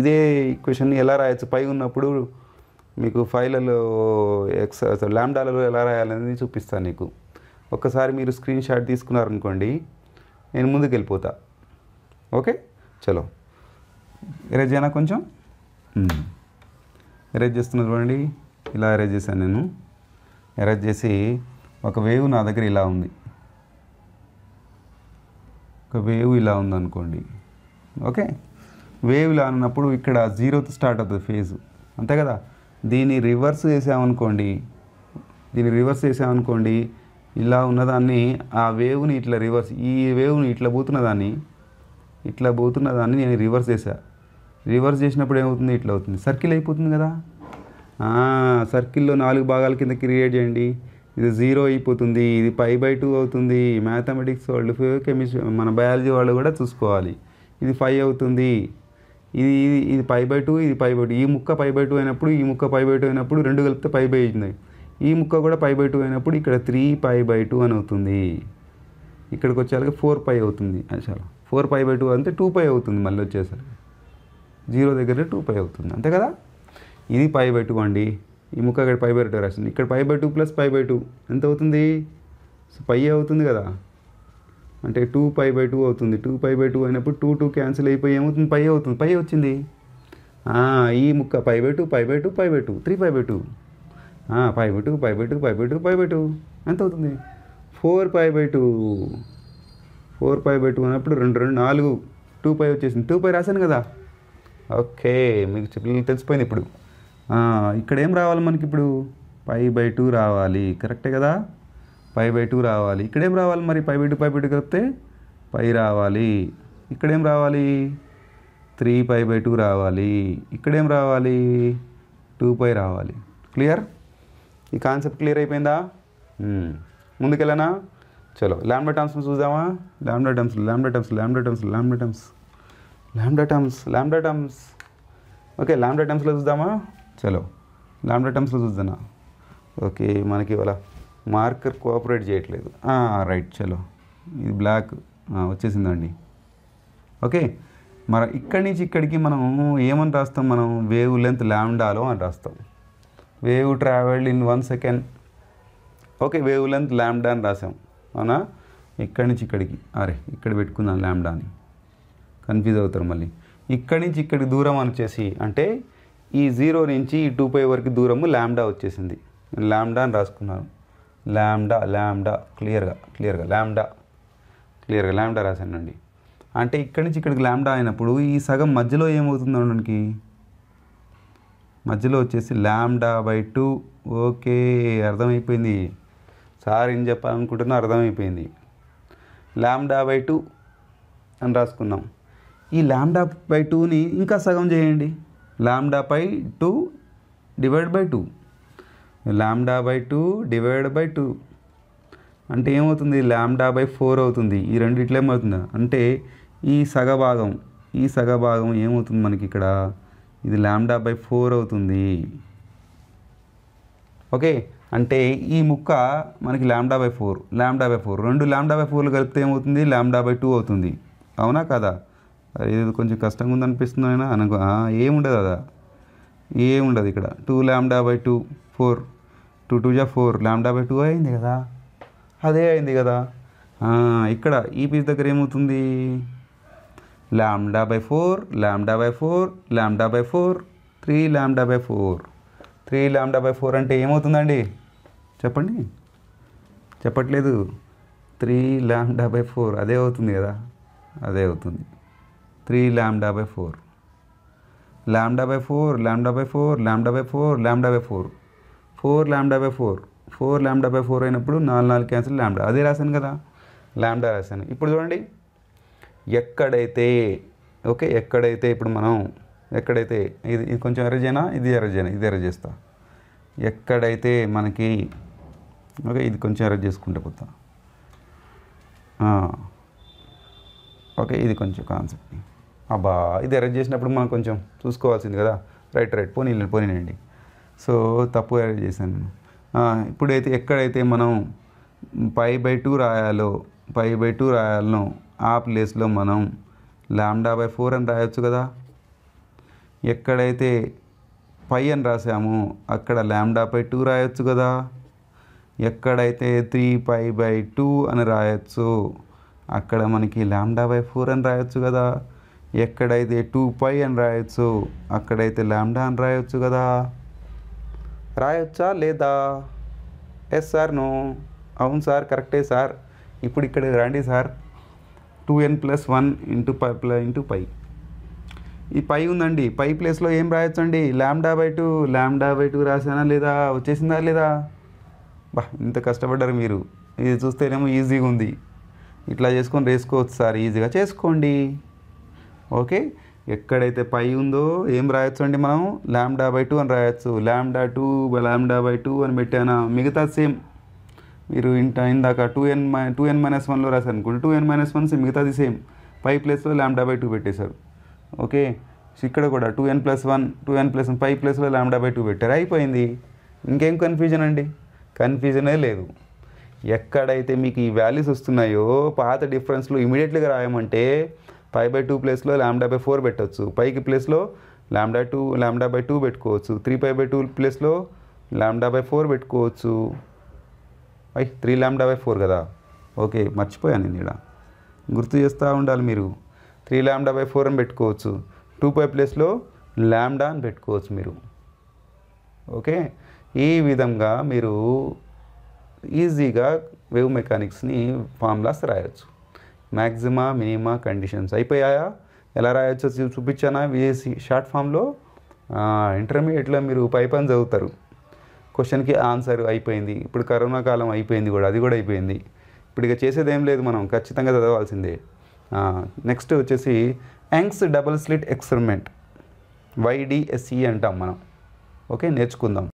A: ఇదే ఈక్వేషన్ని ఎలా రాయొచ్చు పై ఉన్నప్పుడు మీకు ఫైలలో ఎక్స్ ల్యాండాలలో ఎలా రాయాలనేది చూపిస్తాను నీకు ఒక్కసారి మీరు స్క్రీన్ షాట్ తీసుకున్నారనుకోండి నేను ముందుకు వెళ్ళిపోతా ఓకే చలో ఎరేజ్ చేయనా కొంచెం ఎరేజ్ hmm. చేస్తున్నా చూడండి ఇలా ఎరేజ్ చేశాను నేను ఎరేజ్ చేసి ఒక వేవ్ నా దగ్గర ఇలా ఉంది ఒక వేవ్ ఇలా ఉందనుకోండి ఓకే వేవ్లు అన్నప్పుడు ఇక్కడ జీరోతో స్టార్ట్ అవుతుంది ఫేజ్ అంతే కదా దీన్ని రివర్స్ చేసామనుకోండి దీన్ని రివర్స్ చేసామనుకోండి ఇలా ఉన్నదాన్ని ఆ వేవ్ని ఇట్లా రివర్స్ ఈ వేవ్ని ఇట్లా పోతున్నదాన్ని ఇట్లా పోతున్నదాన్ని నేను రివర్స్ చేశా రివర్స్ చేసినప్పుడు ఏమవుతుంది ఇట్లా అవుతుంది సర్కిల్ అయిపోతుంది కదా సర్కిల్లో నాలుగు భాగాల కింద క్రియేట్ చేయండి ఇది జీరో అయిపోతుంది ఇది పై బై టూ అవుతుంది మ్యాథమెటిక్స్ వాళ్ళు కెమిస్ట్రీ మన బయాలజీ వాళ్ళు కూడా చూసుకోవాలి ఇది ఫైవ్ అవుతుంది ఇది ఇది ఇది పై బై టూ ఇది పై బై టూ ఈ ముక్క పై బై టూ అయినప్పుడు ఈ ముక్క పై బై టూ అయినప్పుడు రెండు కలిపితే పై బై అయింది ఈ ముక్క కూడా పై బై టూ అయినప్పుడు ఇక్కడ త్రీ పై బై టూ అని అవుతుంది ఇక్కడికి వచ్చేసరికి ఫోర్ పై అవుతుంది అసలు ఫోర్ పై బై టూ అంటే టూ పై అవుతుంది మళ్ళీ వచ్చేసరికి జీరో దగ్గర టూ పై అవుతుంది అంతే కదా ఇది పై బై టూ అండి ఈ ముక్క ఇక్కడ పై బై టూ రాసింది ఇక్కడ pi by two plus pi by two ఎంత అవుతుంది సో పై అవుతుంది కదా అంటే టూ పై బై టూ అవుతుంది టూ పై బై టూ అయినప్పుడు టూ టూ క్యాన్సిల్ అయిపోయి ఏమవుతుంది పై అవుతుంది పై వచ్చింది ఈ ముక్క pi by two pi by two pi by two three pi by two pi by two pi by two pi by two pi by two ఎంత అవుతుంది four pi by two four pi by two అన్నప్పుడు రెండు రెండు నాలుగు two pi వచ్చేసింది two pi రాశాను కదా okay మీకు చెప్పి తెలిసిపోయింది ఇప్పుడు ఇక్కడ ఏం రావాలి మనకి ఇప్పుడు పై బై టూ రావాలి కరెక్టే కదా పై బై టూ రావాలి ఇక్కడేం రావాలి మరి pi by two pi by two కలిపితే పై రావాలి ఇక్కడేం రావాలి త్రీ పై బై టూ రావాలి ఇక్కడేం రావాలి టూ పై రావాలి క్లియర్ ఈ కాన్సెప్ట్ క్లియర్ అయిపోయిందా ముందుకెళ్ళనా చలో ల్యాండ్ టర్మ్స్ చూద్దామా land terms land terms land terms land terms land terms land terms okay land టర్మ్స్లో చూద్దామా చలో ల్యాండ్ టర్మ్స్లో చూద్దానా ఓకే మనకి ఇవాళ మార్కర్ కోఆపరేట్ చేయట్లేదు రైట్ చలో ఇది బ్లాక్ వచ్చేసిందండి ఓకే మన ఇక్కడి నుంచి ఇక్కడికి మనం ఏమని రాస్తాం మనం వేవ్ లెంత్ ల్యాండాలో అని రాస్తాం wave travelled in one second okay wavelength lambda అని రాసాం అవునా ఇక్కడి నుంచి ఇక్కడికి అరే ఇక్కడ పెట్టుకుందాం ల్యాండా అని కన్ఫ్యూజ్ అవుతారు మళ్ళీ ఇక్కడి నుంచి ఇక్కడికి దూరం అని వచ్చేసి అంటే ఈ జీరో నుంచి ఈ టూ పై వరకు దూరము ల్యాండా వచ్చేసింది ల్యాండా అని రాసుకున్నాను ల్యాండా ల్యాండా క్లియర్గా క్లియర్గా ల్యాండా క్లియర్గా ల్యాండా రాశానండి అంటే ఇక్కడి నుంచి ఇక్కడికి ల్యాండా అయినప్పుడు ఈ సగం మధ్యలో ఏమవుతుంది అనడానికి మధ్యలో వచ్చేసి ల్యాండా బై టూ ఓకే అర్థమైపోయింది సార్ ఏం చెప్పాలనుకుంటున్నా అర్థమైపోయింది ల్యాండా బై టూ అని రాసుకున్నాం ఈ ల్యాండా బై టూని ఇంకా సగం చేయండి lambda by two divide by two lambda by two divide by two అంటే ఏమవుతుంది లామ్డా బై ఫోర్ అవుతుంది ఈ రెండు ఏమవుతుంది అంటే ఈ సగభాగం ఈ సగభాగం ఏమవుతుంది మనకి ఇక్కడ ఇది లామ్డా బై ఫోర్ అవుతుంది ఓకే అంటే ఈ ముక్క మనకి lambda by four lambda by four రెండు లామ్డా బై ఫోర్లు కలిపితే ఏమవుతుంది లామ్డా బై టూ అవుతుంది అవునా కదా ఇది కొంచెం కష్టంగా ఉందనిపిస్తుంది అయినా అనుకో ఏముండదు కదా ఏముండదు ఇక్కడ two lambda by two four two two జా ఫోర్ ల్యాండా బై టూ అయింది కదా అదే అయింది కదా ఇక్కడ ఈ పీస్ దగ్గర ఏమవుతుంది lambda by four lambda by four lambda by four three lambda by four three lambda by four అంటే ఏమవుతుందండి చెప్పండి చెప్పట్లేదు త్రీ ల్యాండా బై ఫోర్ అదే అవుతుంది కదా అదే అవుతుంది three lambda by four lambda by four lambda by four lambda by four lambda by four four lambda by four four lambda by four అయినప్పుడు నాలుగు నాలుగు క్యాన్సిల్ ల్యాండా అదే రాశాను కదా ల్యాండా రాశాను ఇప్పుడు చూడండి ఎక్కడైతే ఓకే ఎక్కడైతే ఇప్పుడు మనం ఎక్కడైతే ఇది ఇది కొంచెం ఎరేజ్ అయినా ఇది ఎరేజ్ అయినా ఇది ఎరేజ్ చేస్తా ఎక్కడైతే మనకి ఓకే ఇది కొంచెం ఎరేజ్ చేసుకుంటే పోతా ఓకే ఇది కొంచెం కాన్సెప్ట్ అబ్బా ఇది అరేంజ్ చేసినప్పుడు మనం కొంచెం చూసుకోవాల్సింది కదా రైట్ రైట్ పోనీ పోనీ అండి సో తప్పుగా చేశాను నేను ఇప్పుడైతే ఎక్కడైతే మనం పై బై టూ రాయాలో పై బై టూ రాయాలనో ఆ ప్లేస్లో మనం లాండా బై ఫోర్ అని రాయొచ్చు కదా ఎక్కడైతే పై అని రాసామో అక్కడ ల్యాండా పై టూ రాయొచ్చు కదా ఎక్కడైతే త్రీ పై బై టూ అని రాయొచ్చు అక్కడ మనకి ల్యాండా బై ఫోర్ అని రాయొచ్చు కదా ఎక్కడైతే టూ పై అని రాయొచ్చు అక్కడైతే ల్యాండా అని రాయొచ్చు కదా రాయొచ్చా లేదా ఎస్ సార్ నో అవును సార్ కరెక్టే సార్ ఇప్పుడు ఇక్కడ రండి sir two n plus one into pi into pi ఈ పై ఉందండి పై ప్లేస్లో ఏం అండి lambda by two lambda by two రాసానా లేదా వచ్చేసిందా లేదా బా ఇంత కష్టపడ్డారు మీరు ఇది చూస్తేనేమో ఈజీగా ఉంది ఇట్లా చేసుకొని వేసుకోవచ్చు సార్ ఈజీగా చేసుకోండి ఓకే ఎక్కడైతే పై ఉందో ఏం రాయొచ్చు అండి మనం ల్యాండా బై టూ అని రాయొచ్చు lambda two by lambda by two అని పెట్టానా మిగతా సేమ్ మీరు ఇంట ఇందాక టూ ఎన్ మై టూ ఎన్ మైనస్ వన్లో రాశారు అనుకోండి టూ ఎన్ మైనస్ వన్ మిగతాది సేమ్ పై ప్లేస్లో ల్యాండా బై టూ పెట్టేశారు ఓకే ఇక్కడ కూడా two n plus one two n plus one pi ప్లేస్లో ల్యాండా బై టూ పెట్టారు అయిపోయింది ఇంకేం కన్ఫ్యూజన్ అండి కన్ఫ్యూజనే లేదు ఎక్కడైతే మీకు ఈ వాల్యూస్ వస్తున్నాయో పాత డిఫరెన్స్లో ఇమీడియట్లీగా రాయమంటే ఫైవ్ బై టూ ప్లేస్లో ల్యాండా బై ఫోర్ పెట్టవచ్చు పైకి ప్లేస్లో lambda two lambda by two పెట్టుకోవచ్చు త్రీ పై బై టూ ప్లేస్లో ల్యాండా బై ఫోర్ పెట్టుకోవచ్చు అయ్ త్రీ ల్యాండా బై ఫోర్ కదా ఓకే మర్చిపోయాను నేను ఇక్కడ గుర్తు చేస్తూ ఉండాలి మీరు త్రీ ల్యాండా బై ఫోర్ అని పెట్టుకోవచ్చు టూ పై ప్లేస్లో ల్యాండా అని పెట్టుకోవచ్చు మీరు ఓకే ఈ విధంగా మీరు ఈజీగా వేవ్ మెకానిక్స్ని ఫార్ములాస్ రాయొచ్చు మ్యాక్సిమా మినిమా కండిషన్స్ అయిపోయాయా ఎలా రాయొచ్చో చూపించానా విఏసి షార్ట్ ఫామ్లో ఇంటర్మీడియట్లో మీరు పై పని చదువుతారు క్వశ్చన్కి ఆన్సర్ అయిపోయింది ఇప్పుడు కరోనా కాలం అయిపోయింది కూడా అది కూడా అయిపోయింది ఇప్పుడు ఇక చేసేది ఏం లేదు మనం ఖచ్చితంగా చదవాల్సిందే నెక్స్ట్ వచ్చేసి Young's double slit experiment YDSE అంటాం మనం ఓకే నేర్చుకుందాం